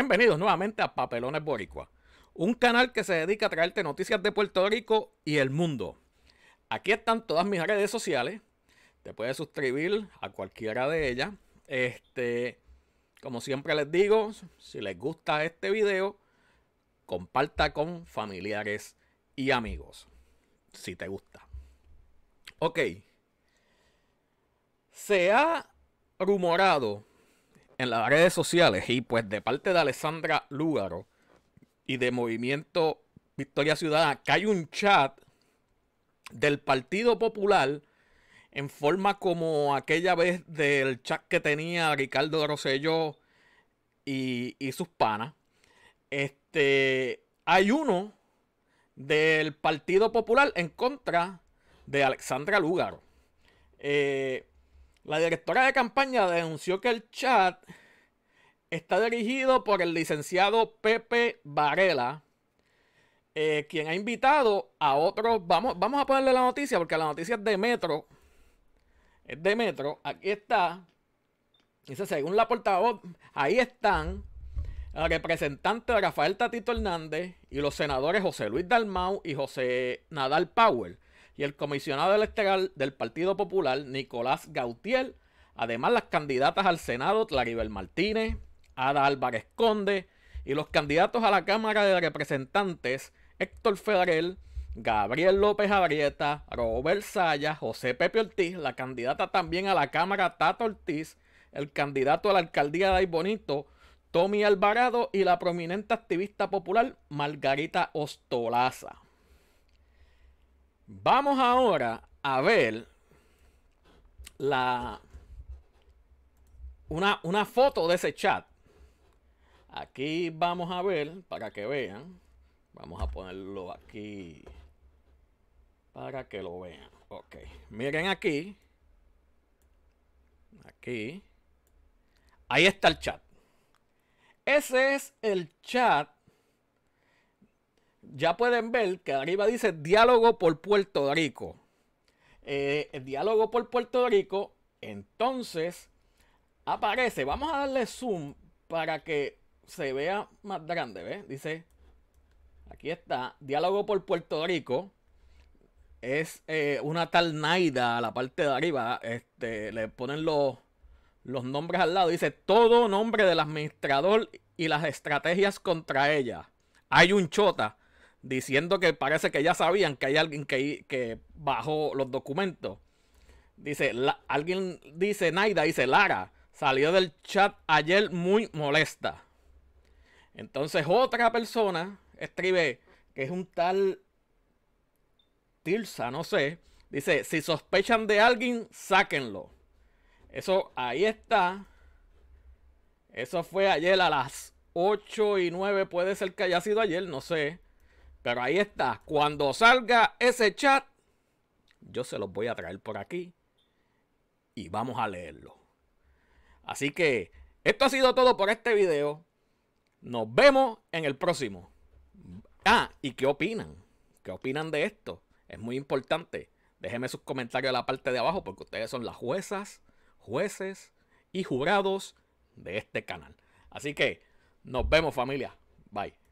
Bienvenidos nuevamente a Papelones Boricua, un canal que se dedica a traerte noticias de Puerto Rico y el mundo. Aquí están todas mis redes sociales. Te puedes suscribir a cualquiera de ellas. Este, como siempre les digo, si les gusta este video, comparta con familiares y amigos. Si te gusta. Ok. Se ha rumorado en las redes sociales y pues de parte de Alessandra Lúgaro y de Movimiento Victoria Ciudadana, que hay un chat del Partido Popular en forma como aquella vez del chat que tenía Ricardo Rosello y, y sus panas. Este, hay uno del Partido Popular en contra de Alexandra Lúgaro. Eh, la directora de campaña denunció que el chat está dirigido por el licenciado Pepe Varela, eh, quien ha invitado a otros. Vamos, vamos a ponerle la noticia, porque la noticia es de Metro. Es de Metro. Aquí está. Dice, según la portavoz, ahí están el representante Rafael Tatito Hernández y los senadores José Luis Dalmau y José Nadal Powell y el comisionado electoral del Partido Popular, Nicolás Gautier. Además, las candidatas al Senado, Claribel Martínez, Ada Álvarez Conde, y los candidatos a la Cámara de Representantes, Héctor Federel, Gabriel López Abrieta, Robert Saya, José Pepe Ortiz, la candidata también a la Cámara Tata Ortiz, el candidato a la alcaldía de Ay Bonito, Tommy Alvarado y la prominente activista popular Margarita Ostolaza. Vamos ahora a ver la una, una, foto de ese chat. Aquí vamos a ver para que vean. Vamos a ponerlo aquí para que lo vean. Ok, miren aquí. Aquí. Ahí está el chat. Ese es el chat ya pueden ver que arriba dice diálogo por Puerto Rico. Eh, el diálogo por Puerto Rico, entonces aparece. Vamos a darle zoom para que se vea más grande, Dice, aquí está, diálogo por Puerto Rico. Es eh, una tal Naida a la parte de arriba. Este, le ponen los nombres al lado. Dice, todo nombre del administrador y las estrategias contra ella. Hay un chota diciendo que parece que ya sabían que hay alguien que, bajó los documentos. Dice, alguien dice, Naida, dice, Lara, salió del chat ayer muy molesta. Entonces otra persona escribe que es un tal Tilsa no sé. Dice, si sospechan de alguien, sáquenlo. Eso ahí está. Eso fue ayer a las 8 y 9, puede ser que haya sido ayer, no sé. Pero ahí está. Cuando salga ese chat, yo se los voy a traer por aquí y vamos a leerlo. Así que esto ha sido todo por este video. Nos vemos en el próximo. Ah, ¿y qué opinan? ¿Qué opinan de esto? Es muy importante. Déjenme sus comentarios en la parte de abajo porque ustedes son las juezas, jueces y jurados de este canal. Así que nos vemos familia. Bye.